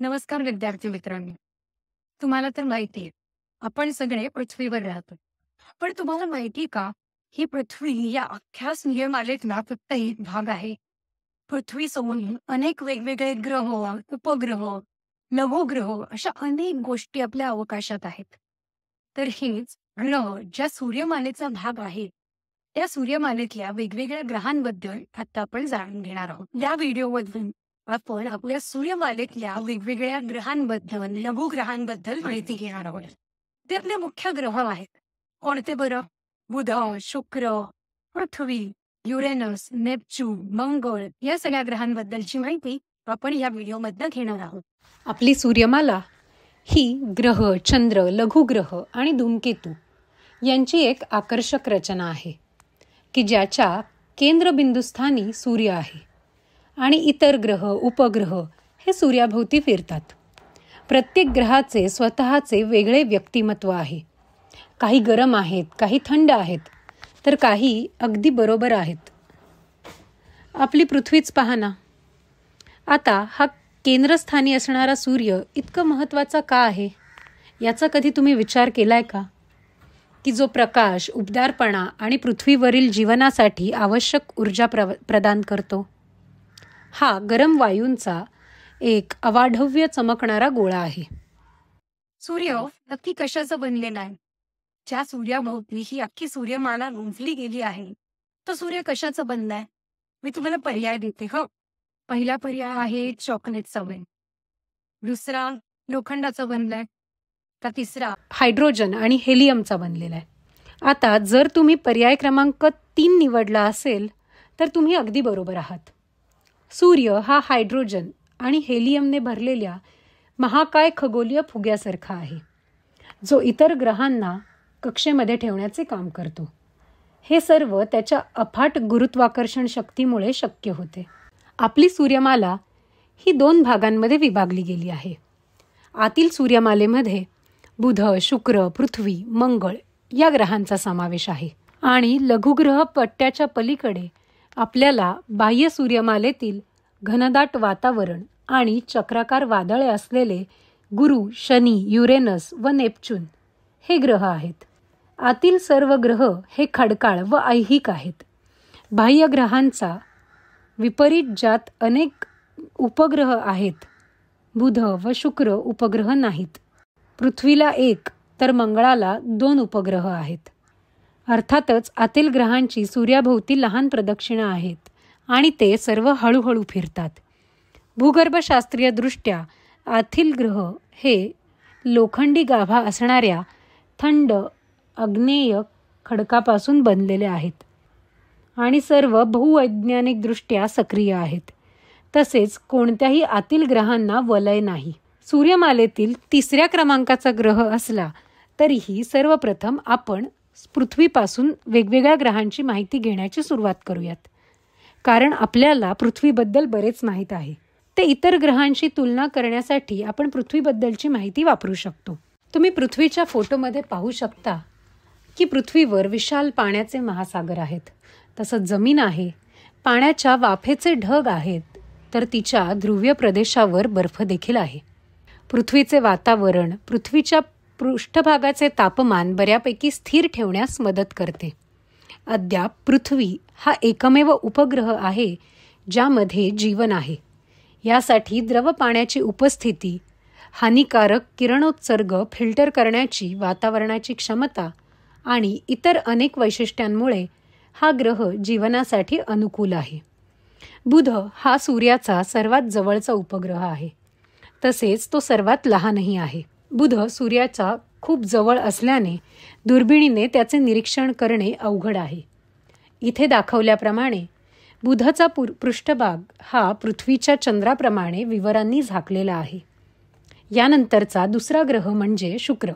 नमस्कार विद्यार्थी मित्रांनो तुम्हाला तर माहिती आहे आपण सगळे पृथ्वीवर राहतो पण तुम्हाला माहिती का ही पृथ्वी या अख्ख्या सूर्यमालेत ना फक्त एक भाग आहे पृथ्वी समोर अनेक वेगवेगळे ग्रह उपग्रह नवग्रह अशा अनेक गोष्टी आपल्या अवकाशात आहेत तर हेच ग्रह ज्या सूर्यमालेचा भाग आहे त्या सूर्यमालेतल्या वेगवेगळ्या ग्रहांबद्दल आता आपण जाणून घेणार आहोत या व्हिडिओमधून आपण आपल्या सूर्यमालेतल्या वेगवेगळ्या ग्रहांबद्दल लघु ग्रहांबद्दल माहिती घेणार आहोत ते आपले मुख्य ग्रह आहेत कोणते बर बुध शुक्र पृथ्वी युरेनस नेपच्यून मंगळ या सगळ्या ग्रहांबद्दलची माहिती आपण या व्हिडिओमधनं घेणार आहोत आपली सूर्यमाला ही ग्रह चंद्र लघुग्रह आणि धूमकेतू यांची एक आकर्षक रचना आहे की ज्याच्या केंद्रबिंदुस्थानी सूर्य आहे आणि इतर ग्रह उपग्रह हे सूर्याभोवती फिरतात प्रत्येक ग्रहाचे स्वतःचे वेगळे व्यक्तिमत्व आहे काही गरम आहेत काही थंड आहेत तर काही अगदी बरोबर आहेत आपली पृथ्वीच पहा ना आता हा केंद्रस्थानी असणारा सूर्य इतकं महत्त्वाचा का आहे याचा कधी तुम्ही विचार केलाय का की जो प्रकाश उबदारपणा आणि पृथ्वीवरील जीवनासाठी आवश्यक ऊर्जा प्र प्रदान करतो हा गरम वायूंचा एक अवाढव्य चमकणारा गोळा आहे सूर्य नक्की कशाचं बनले आहे ज्या सूर्याभोवती ही अख्खी सूर्यमाला गुंफली गेली आहे तो सूर्य कशाचं बनलाय मी तुम्हाला पर्याय देते हो पहिला पर्याय आहे चॉकलेटचा बन दुसरा लोखंडाचा बनलाय तर तिसरा हायड्रोजन आणि हेलियमचा बनलेला आहे आता जर तुम्ही पर्याय क्रमांक तीन निवडला असेल तर तुम्ही अगदी बरोबर आहात सूर्य हा हायड्रोजन आणि हेलियमने भरलेल्या महाकाय खगोलीय फुग्यासारखा आहे जो इतर ग्रहांना कक्षेमध्ये ठेवण्याचे काम करतो हे सर्व त्याच्या अफाट गुरुत्वाकर्षण शक्तीमुळे शक्य होते आपली सूर्यमाला ही दोन भागांमध्ये विभागली गेली आहे आतील सूर्यमालेमध्ये बुध शुक्र पृथ्वी मंगळ या ग्रहांचा समावेश आहे आणि लघुग्रह पट्ट्याच्या पलीकडे आपल्याला बाह्य सूर्यमालेतील घनदाट वातावरण आणि चक्राकार वादळे असलेले गुरु शनी युरेनस व नेपच्यून हे ग्रह आहेत आतील सर्व ग्रह हे खडकाळ व ऐहिक आहेत बाह्य ग्रहांचा विपरीत ज्यात अनेक उपग्रह आहेत बुध व शुक्र उपग्रह नाहीत पृथ्वीला एक तर मंगळाला दोन उपग्रह आहेत अर्थातच आतील ग्रहांची सूर्याभोवती लहान प्रदक्षिणा आहेत आणि ते सर्व हळूहळू फिरतात भूगर्भशास्त्रीयदृष्ट्या आतील ग्रह हे लोखंडी गाभा असणाऱ्या थंड अग्नेय खडकापासून बनलेले आहेत आणि सर्व भूवैज्ञानिकदृष्ट्या सक्रिय आहेत तसेच कोणत्याही आतील ग्रहांना वलय नाही सूर्यमालेतील तिसऱ्या क्रमांकाचा ग्रह असला तरीही सर्वप्रथम आपण पृथ्वीपासून वेगवेगळ्या ग्रहांची माहिती घेण्याची सुरुवात करूयात कारण आपल्याला पृथ्वीबद्दल बरेच माहीत आहे ते इतर ग्रहांशी तुलना करण्यासाठी आपण पृथ्वीबद्दलची माहिती वापरू शकतो तुम्ही पृथ्वीच्या फोटोमध्ये पाहू शकता की पृथ्वीवर विशाल पाण्याचे महासागर आहेत तसंच जमीन आहे पाण्याच्या वाफेचे ढग आहेत तर तिच्या ध्रुवीय प्रदेशावर बर्फ देखील आहे पृथ्वीचे वातावरण पृथ्वीच्या पृष्ठभागाचे तापमान बऱ्यापैकी स्थिर ठेवण्यास मदत करते अद्याप पृथ्वी हा एकमेव उपग्रह आहे ज्यामध्ये जीवन आहे यासाठी द्रव पाण्याची उपस्थिती हानिकारक किरणोत्सर्ग फिल्टर करण्याची वातावरणाची क्षमता आणि इतर अनेक वैशिष्ट्यांमुळे हा ग्रह जीवनासाठी अनुकूल आहे बुध हा सूर्याचा सर्वात जवळचा उपग्रह आहे तसेच तो सर्वात लहानही आहे बुध सूर्याचा खूप जवळ असल्याने दुर्बिणीने त्याचे निरीक्षण करणे अवघड आहे इथे दाखवल्याप्रमाणे बुधाचा पृष्ठभाग हा पृथ्वीच्या चंद्राप्रमाणे विवरांनी झाकलेला आहे यानंतरचा दुसरा ग्रह म्हणजे शुक्र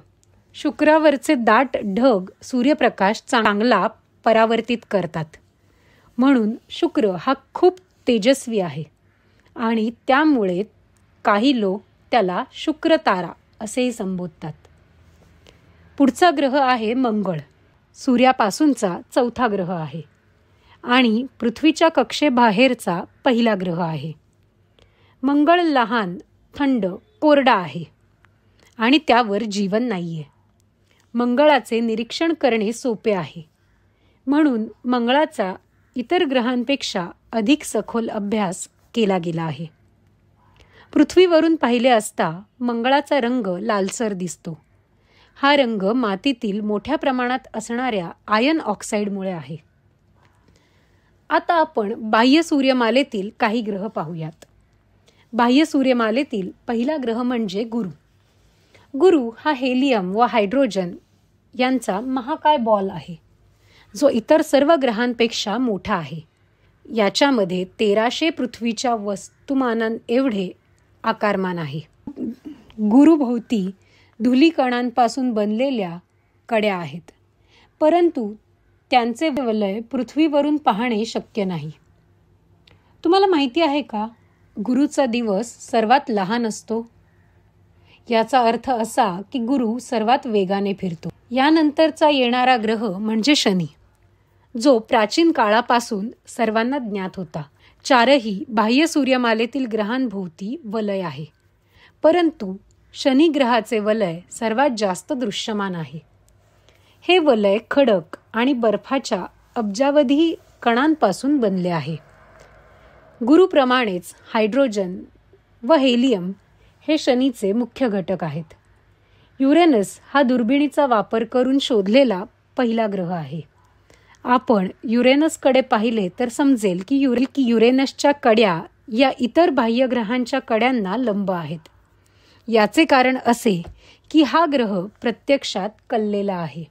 शुक्रावरचे दाट ढग सूर्यप्रकाश चांगला परावर्तित करतात म्हणून शुक्र हा खूप तेजस्वी आहे आणि त्यामुळे काही लोक त्याला शुक्र तारा असेही संबोधतात पुढचा ग्रह आहे मंगळ सूर्यापासूनचा चौथा ग्रह आहे आणि पृथ्वीच्या कक्षेबाहेरचा पहिला ग्रह आहे मंगळ लहान थंड कोरडा आहे आणि त्यावर जीवन नाही आहे मंगळाचे निरीक्षण करणे सोपे आहे म्हणून मंगळाचा इतर ग्रहांपेक्षा अधिक सखोल अभ्यास केला गेला आहे पृथ्वीवरून पाहिले असता मंगळाचा रंग लालसर दिसतो हा रंग मातीतील मोठ्या प्रमाणात असणाऱ्या आयन ऑक्साईडमुळे आहे आता आपण बाह्य सूर्यमालेतील काही ग्रह पाहूयात बाह्य सूर्यमालेतील पहिला ग्रह म्हणजे गुरु गुरु हा हेलियम व हायड्रोजन यांचा महाकाय बॉल आहे जो इतर सर्व ग्रहांपेक्षा मोठा आहे याच्यामध्ये तेराशे पृथ्वीच्या वस्तुमानां एवढे आकारमान आहे गुरुभोवती धुलीकणांपासून बनलेल्या कड्या आहेत परंतु त्यांचे वलय पृथ्वीवरून पाहणे शक्य नाही तुम्हाला माहिती आहे का गुरुचा दिवस सर्वात लहान असतो याचा अर्थ असा की गुरु सर्वात वेगाने फिरतो यानंतरचा येणारा ग्रह म्हणजे शनी जो प्राचीन काळापासून सर्वांना ज्ञात होता चारही बाह्य सूर्यमालेतील ग्रहांभोवती वलय आहे परंतु ग्रहाचे वलय सर्वात जास्त दृश्यमान आहे हे वलय खडक आणि बर्फाच्या अब्जावधी कणांपासून बनले आहे गुरुप्रमाणेच हायड्रोजन व हेलियम हे शनीचे मुख्य घटक आहेत युरेनस हा दुर्बिणीचा वापर करून शोधलेला पहिला ग्रह आहे आपण युरेनसकडे पाहिले तर समजेल की युरे की युरेनसच्या कड्या या इतर बाह्यग्रहांच्या कड्यांना लंब आहेत याचे कारण असे की हा ग्रह प्रत्यक्षात कललेला आहे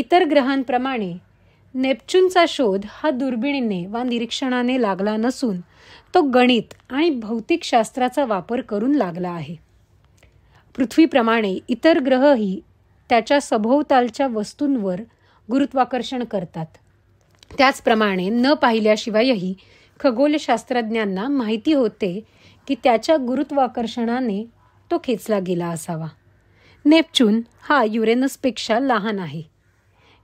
इतर ग्रहांप्रमाणे नेपच्यूनचा शोध हा दुर्बिणीने वा निरीक्षणाने लागला नसून तो गणित आणि भौतिकशास्त्राचा वापर करून लागला आहे पृथ्वीप्रमाणे इतर ग्रहही त्याच्या सभोवतालच्या वस्तूंवर गुरुत्वाकर्षण करतात त्याचप्रमाणे न पाहिल्याशिवायही खगोलशास्त्रज्ञांना माहिती होते की त्याच्या गुरुत्वाकर्षणाने तो खेचला गेला असावा नेपच्यून हा युरेनसपेक्षा लहान आहे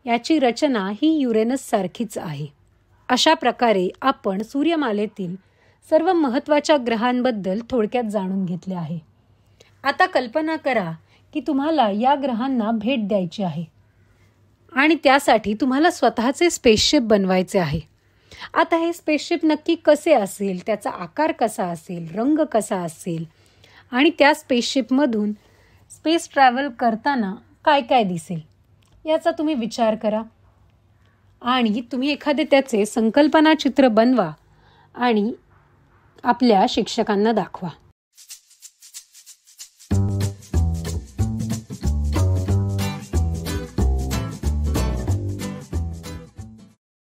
याची रचना ही युरेनससारखीच आहे अशा प्रकारे आपण सूर्यमालेतील सर्व महत्त्वाच्या ग्रहांबद्दल थोडक्यात जाणून घेतले आहे आता कल्पना करा की तुम्हाला या ग्रहांना भेट द्यायची आहे आणि त्यासाठी तुम्हाला स्वतःचे स्पेसशिप बनवायचे आहे आता हे स्पेसशिप नक्की कसे असेल त्याचा आकार कसा असेल रंग कसा असेल आणि त्या स्पेसशिपमधून स्पेस ट्रॅव्हल करताना काय काय दिसेल याचा तुम्ही विचार करा आणि तुम्ही एखादे त्याचे संकल्पना चित्र बनवा आणि आपल्या शिक्षकांना दाखवा